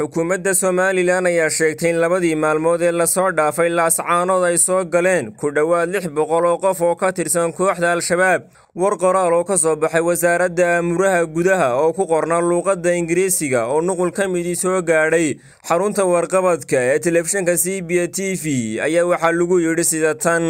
xukuumadda somalilan ayaa sheegtay in labadii maalmood ee lasoo dhaafay laascaanood ay soo galeen ku dhowaad lix boqol oo qof oo ka tirsan kooxda al-shabaab war qoraal oo ka soo baxay wasaaradda amuraha gudaha oo ku qornaa luuqadda ingiriisiga oo nuqul ka midii soo gaadhay xarunta warqabadka ee telefishinka c b a t v ayaa waxaa lagu yidhi sida tan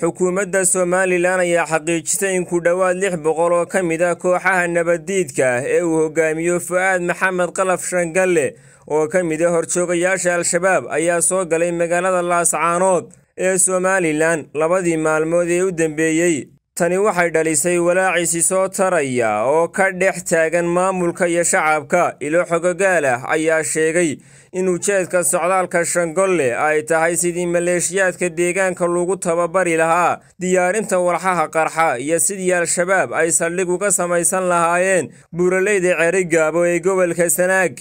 xukuumadda somalilan ayaa xaqiijistay in ku dhowaad lix boqol oo ka mid a ah kooxaha nabaddiidka ah ee uu hogaamiyo fu'aad maxamed qalaf shangalle oo ka mid a ah horjoogayaasha al-shabaab ayaa soo galay magaalada laascaanood ee somalilan labadii maalmood ee u dambeeyey tani waxay dhalisay walaaciisi soo taraya oo ka dhex taagan maamulka iyo shacabka ilo ah ayaa sheegay in ujeedka socdaalka shangolle ay tahay sidii maleeshiyaadka deegaanka lagu tababari lahaa diyaarinta warxaha qarxa iyo sidii al-shabaab ay saldhig uga samaysan lahaayeen buuraleyda cerigaabo ee gobolka sanaag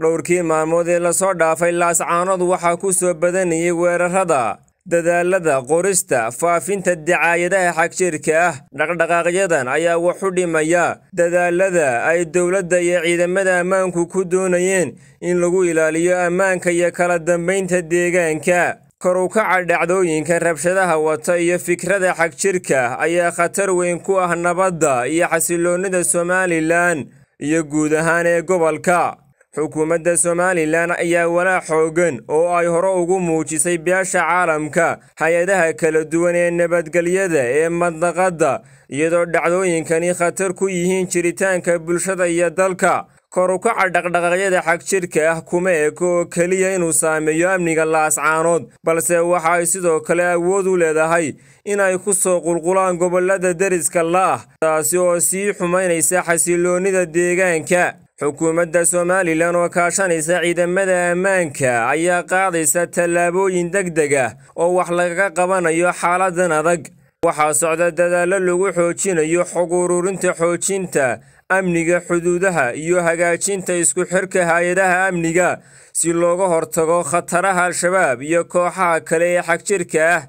dhowrkii maalmood ee lasoo dhaafay laascaanodu waxaa ku soo badanayay weerarada dadaalada qorista faafinta dacaayadaha xagjirka ah dhaqdhaqaaqyadan ayaa waxu dhimaya dadaallada ay dowladda iyo ciidamada ammaanku ku doonayeen in lagu ilaaliyo ammaanka iyo kala dambaynta deegaanka korukaca dhacdooyinka rabshadaha wata iyo fikrada xagjirka ayaa khatar weyn ku ah nabadda iyo xasiloonnida somalilan iyo guud ahaan ee gobolka xukuumadda somalilan ayaa walaac xooggan oo ay hore ugu muujisay beesha caalamka hay-adaha kala duwan ee nabadgelyada ee madnaqadda iyadoo dhacdooyinkani khatar ku yihiin jiritaanka bulshada iyo dalka korukaca dhaqdhaqaqyada kaca dhaqdhaqaaqyada ah kuma eko oo keliya inuu saameeyo amniga laascaanood balse waxa ay sidoo kale awood u leedahay inay ku soo qulqulaan gobollada deriska la'ah taasi oo sii xumaynaysa xasiloonnida deegaanka xukuumadda somalilan oo kaashanaysa ciidamada ammaanka ayaa qaadaysa tallaabooyin deg deg ah oo wax lagaga qabanayo xaaladan adag waxaa socda dadaallo lagu xoojinayo xog ururinta xoojinta amniga xuduudaha iyo hagaajinta isku xirka hay-adaha amniga si looga hortago khataraha al-shabaab iyo kooxaha kale ee xagjirka ah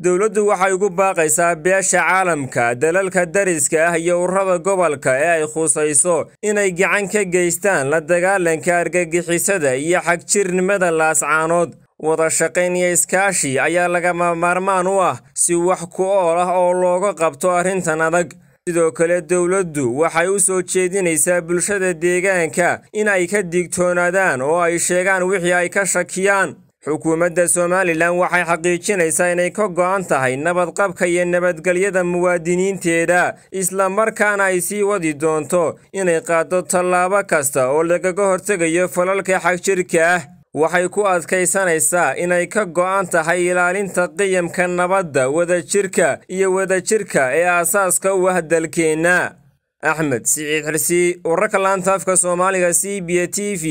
dowladdu waxay ugu baaqaysaa beesha caalamka dalalka dariska ah iyo ururada gobolka ee ay khusayso inay gacan ka geystaan la dagaalanka argagixisada iyo xagjirnimada laascaanood wada shaqayn iyo iskaashi ayaa lagama maarmaan u ah si wax ku ool ah oo looga qabto arrintan adag sidoo kale dowladdu waxay u soo jeedinaysaa bulshada deegaanka in ay ka digtoonaadaan oo ay sheegaan wixii ay ka shakiyaan xukuumadda somalilan waxay xaqiijinaysaa inay ka go'an tahay nabadqabka iyo nabadgelyada muwaadiniinteeda isla markaana ay sii wadi doonto inay qaaddo tallaabo kasta oo lagaga hortegayo falalka xagjirka ah waxay ku adkaysanaysaa inay ka go'an tahay ilaalinta qiyamka nabadda wadajirka iyo wadajirka ee aasaaska u ah dalkeenna axmed siciid xirsi wararka laantaafka soomaaliga c b t v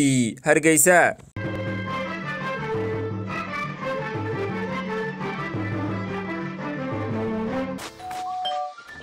hargeysa